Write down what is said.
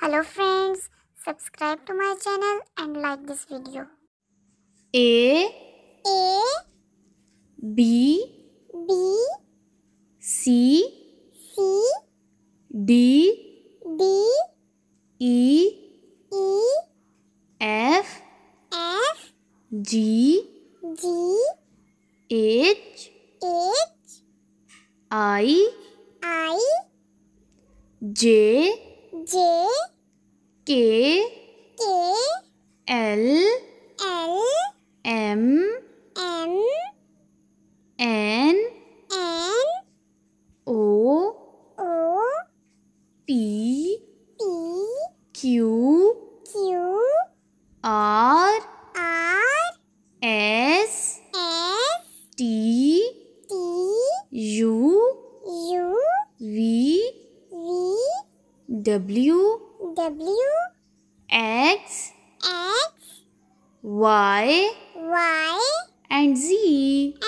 Hello friends, subscribe to my channel and like this video. A A B B C C D D E E F F G G H H I I J J K K L L M M N N O O P P Q Q R R S S T T U W W X X Y Y and Z.